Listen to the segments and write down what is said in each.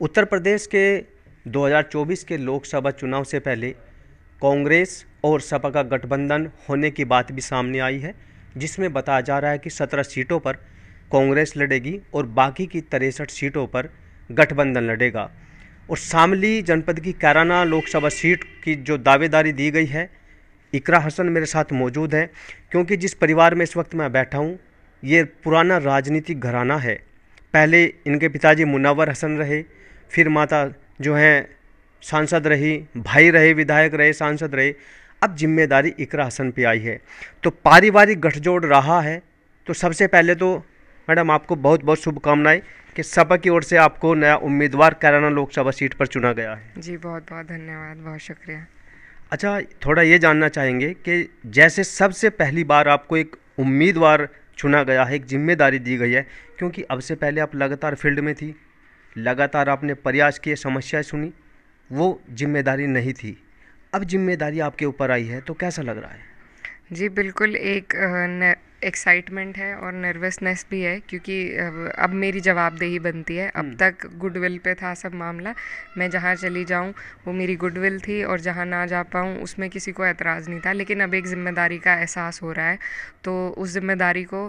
उत्तर प्रदेश के 2024 के लोकसभा चुनाव से पहले कांग्रेस और सपा का गठबंधन होने की बात भी सामने आई है जिसमें बताया जा रहा है कि 17 सीटों पर कांग्रेस लड़ेगी और बाकी की तिरसठ सीटों पर गठबंधन लड़ेगा और शामली जनपद की कैराना लोकसभा सीट की जो दावेदारी दी गई है इकरा हसन मेरे साथ मौजूद है क्योंकि जिस परिवार में इस वक्त मैं बैठा हूँ ये पुराना राजनीतिक घराना है पहले इनके पिताजी मुनावर हसन रहे फिर माता जो हैं सांसद रही भाई रहे विधायक रहे सांसद रहे अब जिम्मेदारी इकरा हसन पे आई है तो पारिवारिक गठजोड़ रहा है तो सबसे पहले तो मैडम आपको बहुत बहुत शुभकामनाएं कि सपा की ओर से आपको नया उम्मीदवार कैराना लोकसभा सीट पर चुना गया है जी बहुत बहुत धन्यवाद बहुत शुक्रिया अच्छा थोड़ा ये जानना चाहेंगे कि जैसे सबसे पहली बार आपको एक उम्मीदवार चुना गया है एक जिम्मेदारी दी गई है क्योंकि अब से पहले आप लगातार फील्ड में थी लगातार आपने प्रयास किए समस्याएं सुनी वो जिम्मेदारी नहीं थी अब जिम्मेदारी आपके ऊपर आई है तो कैसा लग रहा है जी बिल्कुल एक न, एक्साइटमेंट है और नर्वसनेस भी है क्योंकि अब मेरी जवाबदेही बनती है अब हम्म। तक गुडविल पे था सब मामला मैं जहाँ चली जाऊँ वो मेरी गुडविल थी और जहाँ ना जा पाऊँ उसमें किसी को एतराज़ नहीं था लेकिन अब एक ज़िम्मेदारी का एहसास हो रहा है तो उस ज़िम्मेदारी को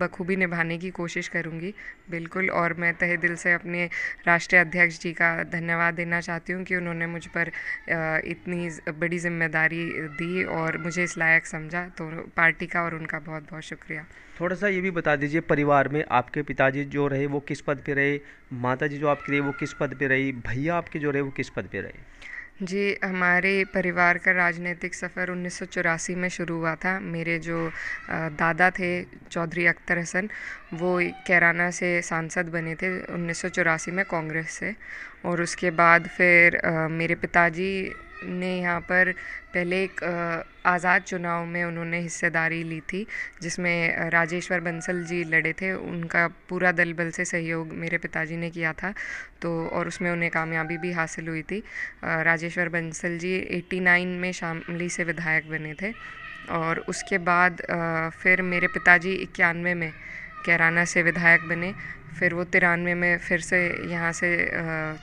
बखूबी निभाने की कोशिश करूँगी बिल्कुल और मैं तहे दिल से अपने राष्ट्रीय अध्यक्ष जी का धन्यवाद देना चाहती हूँ कि उन्होंने मुझ पर इतनी बड़ी जिम्मेदारी दी और मुझे इस लायक समझा तो पार्टी का और उनका बहुत बहुत शुक्रिया थोड़ा सा ये भी बता दीजिए परिवार में आपके पिताजी जो रहे वो किस पद पे रहे माता जी जो आपके रही वो किस पद पे रही भैया आपके जो रहे वो किस पद पे रहे जी हमारे परिवार का राजनीतिक सफ़र उन्नीस में शुरू हुआ था मेरे जो दादा थे चौधरी अख्तर हसन वो कैराना से सांसद बने थे उन्नीस में कांग्रेस से और उसके बाद फिर मेरे पिताजी ने यहाँ पर पहले एक आज़ाद चुनाव में उन्होंने हिस्सेदारी ली थी जिसमें राजेश्वर बंसल जी लड़े थे उनका पूरा दल बल से सहयोग मेरे पिताजी ने किया था तो और उसमें उन्हें कामयाबी भी हासिल हुई थी राजेश्वर बंसल जी 89 में शामली से विधायक बने थे और उसके बाद फिर मेरे पिताजी इक्यानवे में कैराना से विधायक बने फिर वो तिरानवे में फिर से यहाँ से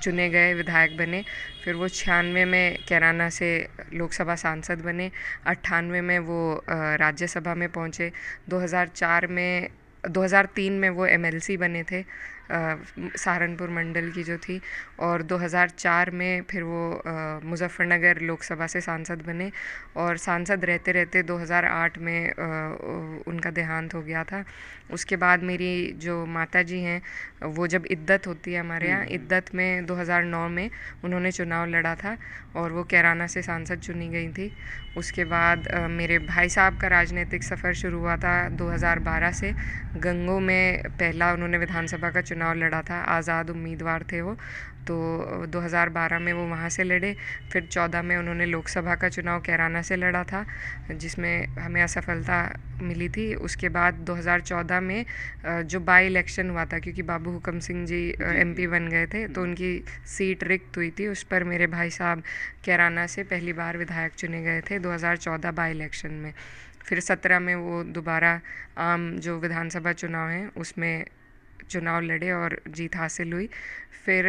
चुने गए विधायक बने फिर वो छियानवे में कैराना से लोकसभा सांसद बने अट्ठानवे में वो राज्यसभा में पहुँचे 2004 में 2003 में वो एमएलसी बने थे सहारनपुर मंडल की जो थी और 2004 में फिर वो मुजफ्फरनगर लोकसभा से सांसद बने और सांसद रहते रहते 2008 में उनका देहांत हो गया था उसके बाद मेरी जो माता जी हैं वो जब इद्दत होती है हमारे यहाँ हम्म। इद्दत में 2009 में उन्होंने चुनाव लड़ा था और वो कैराना से सांसद चुनी गई थी उसके बाद मेरे भाई साहब का राजनीतिक सफ़र शुरू हुआ था 2012 से गंगों में पहला उन्होंने विधानसभा का चुनाव चुनाव लड़ा था आज़ाद उम्मीदवार थे वो तो 2012 में वो वहाँ से लड़े फिर 14 में उन्होंने लोकसभा का चुनाव कैराना से लड़ा था जिसमें हमें असफलता मिली थी उसके बाद 2014 में जो बाई इलेक्शन हुआ था क्योंकि बाबू हुकम सिंह जी एमपी बन गए थे तो उनकी सीट रिक्त हुई थी उस पर मेरे भाई साहब कैराना से पहली बार विधायक चुने गए थे 2014 बाई इलेक्शन में फिर सत्रह में वो दोबारा आम जो विधानसभा चुनाव हैं उसमें चुनाव लड़े और जीत हासिल हुई फिर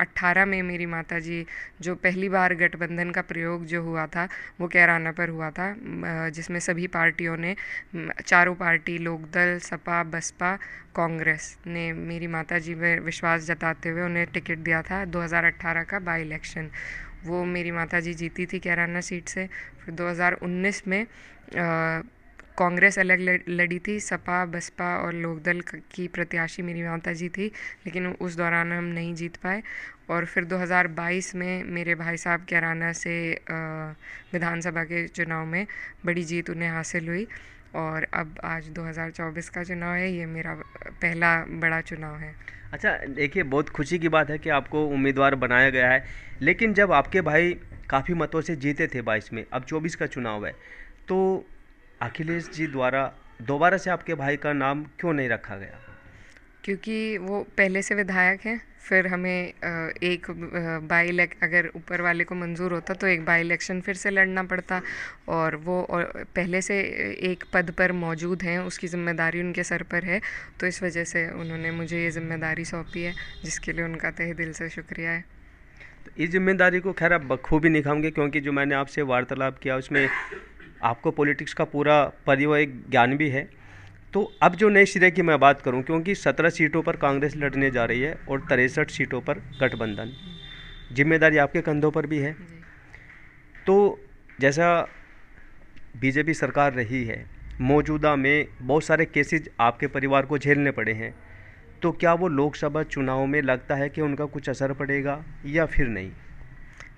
अट्ठारह में मेरी माता जी जो पहली बार गठबंधन का प्रयोग जो हुआ था वो कैराना पर हुआ था जिसमें सभी पार्टियों ने चारों पार्टी लोकदल सपा बसपा कांग्रेस ने मेरी माता जी में विश्वास जताते हुए उन्हें टिकट दिया था 2018 का बाई इलेक्शन वो मेरी माता जी जीती थी कैराना सीट से फिर 2019 में आ, कांग्रेस अलग लड़ी थी सपा बसपा और लोकदल की प्रत्याशी मेरी माता जी थी लेकिन उस दौरान हम नहीं जीत पाए और फिर 2022 में मेरे भाई साहब कैराना से विधानसभा के चुनाव में बड़ी जीत उन्हें हासिल हुई और अब आज 2024 का चुनाव है ये मेरा पहला बड़ा चुनाव है अच्छा देखिए बहुत खुशी की बात है कि आपको उम्मीदवार बनाया गया है लेकिन जब आपके भाई काफ़ी मतों से जीते थे बाईस में अब चौबीस का चुनाव है तो अखिलेश जी द्वारा दोबारा से आपके भाई का नाम क्यों नहीं रखा गया क्योंकि वो पहले से विधायक हैं फिर हमें एक बाई इलेक्ट अगर ऊपर वाले को मंजूर होता तो एक बाई इलेक्शन फिर से लड़ना पड़ता और वो और पहले से एक पद पर मौजूद हैं उसकी ज़िम्मेदारी उनके सर पर है तो इस वजह से उन्होंने मुझे ये ज़िम्मेदारी सौंपी है जिसके लिए उनका तहे दिल से शुक्रिया है तो इस जिम्मेदारी को खैर आप बखूबी निखाऊंगे क्योंकि जो मैंने आपसे वार्तालाप किया उसमें आपको पॉलिटिक्स का पूरा पारिवारिक ज्ञान भी है तो अब जो नए सिरे की मैं बात करूं क्योंकि सत्रह सीटों पर कांग्रेस लड़ने जा रही है और तिरसठ सीटों पर गठबंधन जिम्मेदारी आपके कंधों पर भी है तो जैसा बीजेपी सरकार रही है मौजूदा में बहुत सारे केसेज आपके परिवार को झेलने पड़े हैं तो क्या वो लोकसभा चुनाव में लगता है कि उनका कुछ असर पड़ेगा या फिर नहीं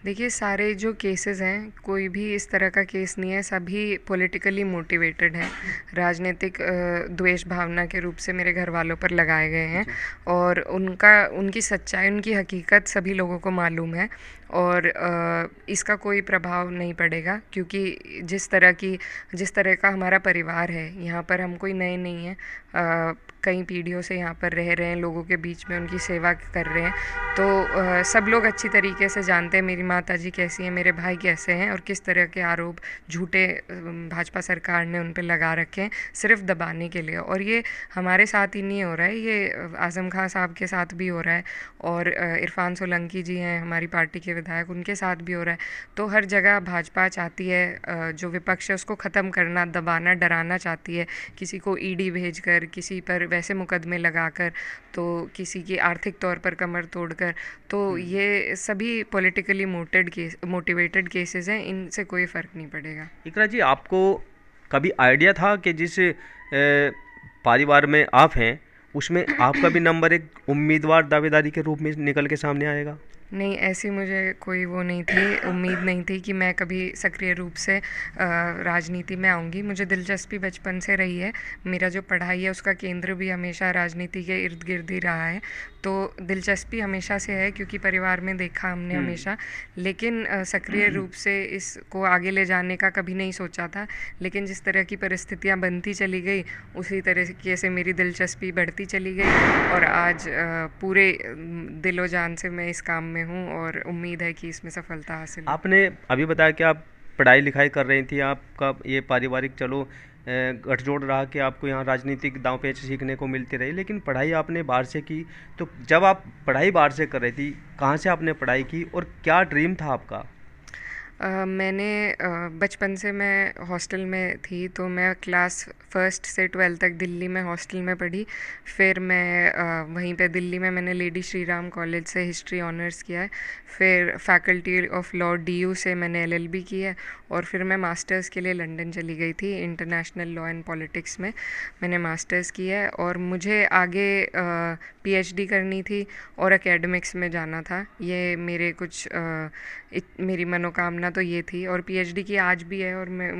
देखिए सारे जो केसेस हैं कोई भी इस तरह का केस नहीं है सभी पॉलिटिकली मोटिवेटेड हैं राजनीतिक द्वेष भावना के रूप से मेरे घर वालों पर लगाए गए हैं और उनका उनकी सच्चाई उनकी हकीकत सभी लोगों को मालूम है और इसका कोई प्रभाव नहीं पड़ेगा क्योंकि जिस तरह की जिस तरह का हमारा परिवार है यहाँ पर हम कोई नए नहीं हैं कई पीढ़ियों से यहाँ पर रह रहे हैं लोगों के बीच में उनकी सेवा कर रहे हैं तो सब लोग अच्छी तरीके से जानते हैं मेरी माता जी कैसी हैं मेरे भाई कैसे हैं और किस तरह के आरोप झूठे भाजपा सरकार ने उन पर लगा रखे हैं सिर्फ दबाने के लिए और ये हमारे साथ ही नहीं हो रहा है ये आज़म खां साहब के साथ भी हो रहा है और इरफान सोलंकी जी हैं हमारी पार्टी के विधायक उनके साथ भी हो रहा है तो हर जगह भाजपा चाहती है जो विपक्ष है उसको ख़त्म करना दबाना डराना चाहती है किसी को ईडी भेज कर किसी पर वैसे मुकदमे लगाकर तो किसी की आर्थिक तौर पर कमर तोड़कर तो हम्म। ये सभी politically moted case motivated cases हैं इनसे कोई फ़र्क नहीं पड़ेगा इकरा जी आपको कभी आइडिया था कि जिस परिवार में आप हैं उसमें आपका भी नंबर एक उम्मीदवार दावेदारी के रूप में निकल के सामने आएगा नहीं ऐसी मुझे कोई वो नहीं थी उम्मीद नहीं थी कि मैं कभी सक्रिय रूप से राजनीति में आऊँगी मुझे दिलचस्पी बचपन से रही है मेरा जो पढ़ाई है उसका केंद्र भी हमेशा राजनीति के इर्द गिर्द ही रहा है तो दिलचस्पी हमेशा से है क्योंकि परिवार में देखा हमने हम्म। हमेशा लेकिन सक्रिय रूप से इसको आगे ले जाने का कभी नहीं सोचा था लेकिन जिस तरह की परिस्थितियाँ बनती चली गई उसी तरीके से मेरी दिलचस्पी बढ़ती चली गई और आज पूरे दिलो जान से मैं इस काम में हूँ और उम्मीद है कि इसमें सफलता हासिल आपने अभी बताया कि आप पढ़ाई लिखाई कर रही थी आपका ये पारिवारिक चलो गठजोड़ रहा कि आपको यहाँ राजनीतिक दाव पेच सीखने को मिलती रही लेकिन पढ़ाई आपने बाहर से की तो जब आप पढ़ाई बाहर से कर रही थी कहाँ से आपने पढ़ाई की और क्या ड्रीम था आपका मैंने बचपन से मैं हॉस्टल में थी तो मैं क्लास फर्स्ट से ट्वेल्थ तक दिल्ली में हॉस्टल में पढ़ी फिर मैं वहीं पे दिल्ली में मैंने लेडी श्री राम कॉलेज से हिस्ट्री ऑनर्स किया है फिर फैकल्टी ऑफ लॉ डीयू से मैंने एलएलबी की है और फिर मैं मास्टर्स के लिए लंदन चली गई थी इंटरनेशनल लॉ एंड पॉलिटिक्स में मैंने मास्टर्स की है और मुझे आगे पी करनी थी और अकेडमिक्स में जाना था ये मेरे कुछ मेरी मनोकामना तो ये थी और पीएचडी की आज भी है और मैं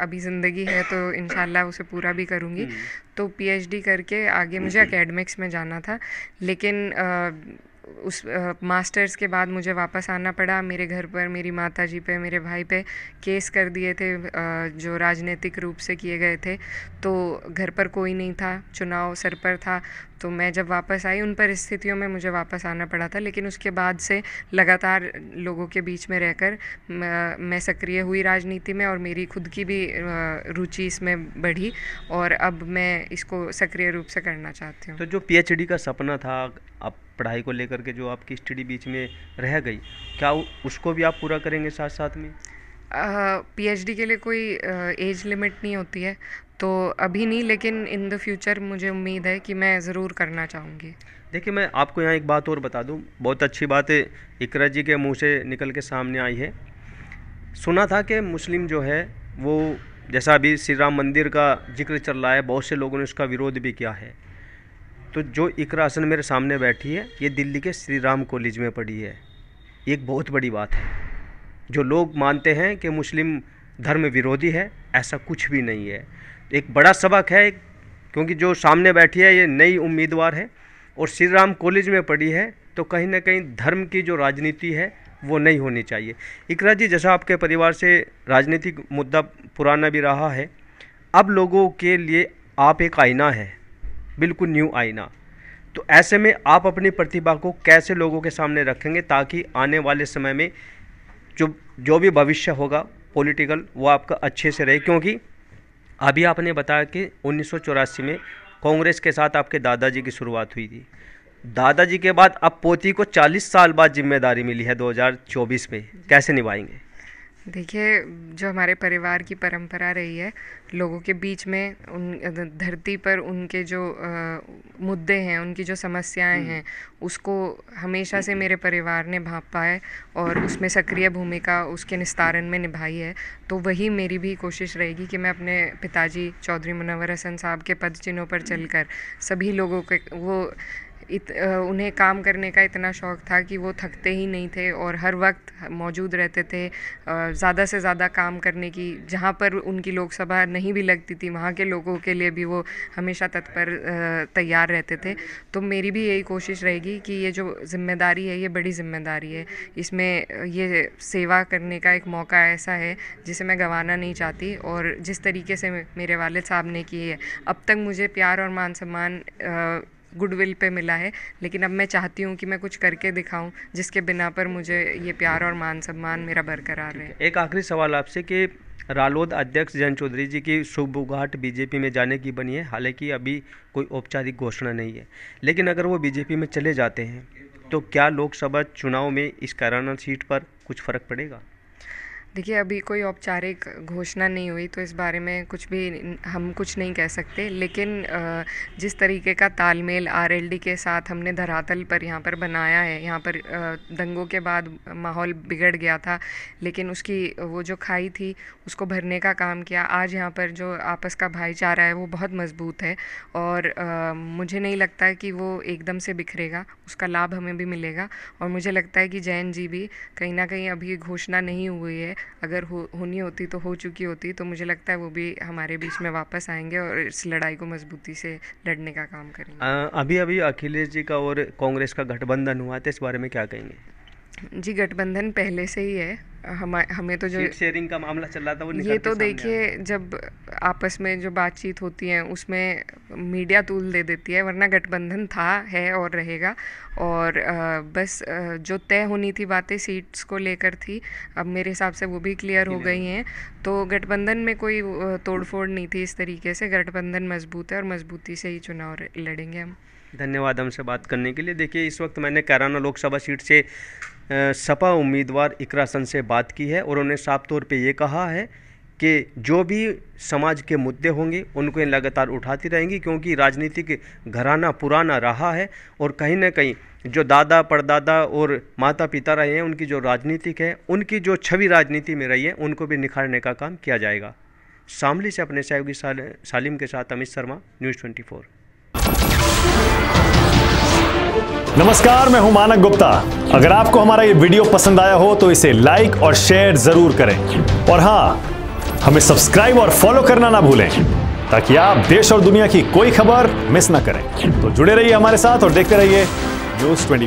अभी ज़िंदगी है तो इन उसे पूरा भी करूँगी हम्म। तो पीएचडी करके आगे मुझे अकेडमिक्स में जाना था लेकिन आ, उस मास्टर्स के बाद मुझे वापस आना पड़ा मेरे घर पर मेरी माता जी पे मेरे भाई पे केस कर दिए थे आ, जो राजनीतिक रूप से किए गए थे तो घर पर कोई नहीं था चुनाव सर पर था तो मैं जब वापस आई उन परिस्थितियों में मुझे वापस आना पड़ा था लेकिन उसके बाद से लगातार लोगों के बीच में रहकर मैं सक्रिय हुई राजनीति में और मेरी खुद की भी रुचि इसमें बढ़ी और अब मैं इसको सक्रिय रूप से करना चाहती हूँ तो जो पीएचडी का सपना था आप पढ़ाई को लेकर के जो आपकी स्टडी बीच में रह गई क्या उसको भी आप पूरा करेंगे साथ साथ में पीएचडी के लिए कोई एज लिमिट नहीं होती है तो अभी नहीं लेकिन इन द फ्यूचर मुझे उम्मीद है कि मैं ज़रूर करना चाहूँगी देखिए मैं आपको यहाँ एक बात और बता दूँ बहुत अच्छी बात इकरा जी के मुँह से निकल के सामने आई है सुना था कि मुस्लिम जो है वो जैसा अभी श्री राम मंदिर का जिक्र चल रहा है बहुत से लोगों ने उसका विरोध भी किया है तो जो इकरा आसन मेरे सामने बैठी है ये दिल्ली के श्री राम कॉलेज में पढ़ी है एक बहुत बड़ी बात है जो लोग मानते हैं कि मुस्लिम धर्म विरोधी है ऐसा कुछ भी नहीं है एक बड़ा सबक है क्योंकि जो सामने बैठी है ये नई उम्मीदवार है और श्री राम कॉलेज में पढ़ी है तो कहीं ना कहीं धर्म की जो राजनीति है वो नहीं होनी चाहिए इकरा जी जैसा आपके परिवार से राजनीतिक मुद्दा पुराना भी रहा है अब लोगों के लिए आप एक आईना है बिल्कुल न्यू आईना तो ऐसे में आप अपनी प्रतिभा को कैसे लोगों के सामने रखेंगे ताकि आने वाले समय में जो जो भी भविष्य होगा पॉलिटिकल वो आपका अच्छे से रहे क्योंकि अभी आपने बताया कि उन्नीस में कांग्रेस के साथ आपके दादाजी की शुरुआत हुई थी दादाजी के बाद अब पोती को 40 साल बाद जिम्मेदारी मिली है 2024 में कैसे निभाएंगे देखिए जो हमारे परिवार की परंपरा रही है लोगों के बीच में उन धरती पर उनके जो मुद्दे हैं उनकी जो समस्याएं हम्म। हैं उसको हमेशा से मेरे परिवार ने भापा है और उसमें सक्रिय भूमिका उसके निस्तारण में निभाई है तो वही मेरी भी कोशिश रहेगी कि मैं अपने पिताजी चौधरी मुनवर हसन साहब के पद चिन्हों पर हम्म। चलकर सभी लोगों के वो इत उन्हें काम करने का इतना शौक़ था कि वो थकते ही नहीं थे और हर वक्त मौजूद रहते थे ज़्यादा से ज़्यादा काम करने की जहाँ पर उनकी लोकसभा नहीं भी लगती थी वहाँ के लोगों के लिए भी वो हमेशा तत्पर तैयार रहते थे तो मेरी भी यही कोशिश रहेगी कि ये जो जिम्मेदारी है ये बड़ी जिम्मेदारी है इसमें ये सेवा करने का एक मौका ऐसा है जिसे मैं गंवाना नहीं चाहती और जिस तरीके से मेरे वालद साहब ने की है अब तक मुझे प्यार और मान सम्मान गुडविल पे मिला है लेकिन अब मैं चाहती हूँ कि मैं कुछ करके दिखाऊँ जिसके बिना पर मुझे ये प्यार और मान सम्मान मेरा बरकरार रहे एक आखिरी सवाल आपसे कि रालोद अध्यक्ष जयंत चौधरी जी की शुभगाट बीजेपी में जाने की बनी है हालांकि अभी कोई औपचारिक घोषणा नहीं है लेकिन अगर वो बीजेपी में चले जाते हैं तो क्या लोकसभा चुनाव में इस काराना सीट पर कुछ फर्क पड़ेगा देखिए अभी कोई औपचारिक घोषणा नहीं हुई तो इस बारे में कुछ भी हम कुछ नहीं कह सकते लेकिन जिस तरीके का तालमेल आरएलडी के साथ हमने धरातल पर यहाँ पर बनाया है यहाँ पर दंगों के बाद माहौल बिगड़ गया था लेकिन उसकी वो जो खाई थी उसको भरने का काम किया आज यहाँ पर जो आपस का भाईचारा है वो बहुत मज़बूत है और मुझे नहीं लगता कि वो एकदम से बिखरेगा उसका लाभ हमें भी मिलेगा और मुझे लगता है कि जैन जी भी कहीं ना कहीं अभी घोषणा नहीं हुई है अगर हो होनी होती तो हो चुकी होती तो मुझे लगता है वो भी हमारे बीच में वापस आएंगे और इस लड़ाई को मजबूती से लड़ने का काम करेंगे आ, अभी अभी अखिलेश जी का और कांग्रेस का गठबंधन हुआ था तो इस बारे में क्या कहेंगे जी गठबंधन पहले से ही है हम हमें तो जो शेयरिंग का मामला चल रहा था वो ये तो देखिए जब आपस में जो बातचीत होती है उसमें मीडिया तूल दे देती है वरना गठबंधन था है और रहेगा और बस जो तय होनी थी बातें सीट्स को लेकर थी अब मेरे हिसाब से वो भी क्लियर हो गई हैं तो गठबंधन में कोई तोड़फोड़ नहीं थी इस तरीके से गठबंधन मजबूत है और मजबूती से ही चुनाव लड़ेंगे हम धन्यवाद हमसे बात करने के लिए देखिए इस वक्त मैंने कैराना लोकसभा सीट से सपा उम्मीदवार इकरासन से बात की है और उन्हें साफ तौर पे ये कहा है कि जो भी समाज के मुद्दे होंगे उनको लगातार उठाती रहेंगी क्योंकि राजनीतिक घराना पुराना रहा है और कहीं ना कहीं जो दादा परदादा और माता पिता रहे हैं उनकी जो राजनीतिक है उनकी जो छवि राजनीति में रही है उनको भी निखारने का काम किया जाएगा शामली से अपने सहयोगी साल, सालिम के साथ अमित शर्मा न्यूज़ ट्वेंटी नमस्कार मैं हूं मानक गुप्ता अगर आपको हमारा ये वीडियो पसंद आया हो तो इसे लाइक और शेयर जरूर करें और हाँ हमें सब्सक्राइब और फॉलो करना ना भूलें ताकि आप देश और दुनिया की कोई खबर मिस ना करें तो जुड़े रहिए हमारे साथ और देखते रहिए News 24.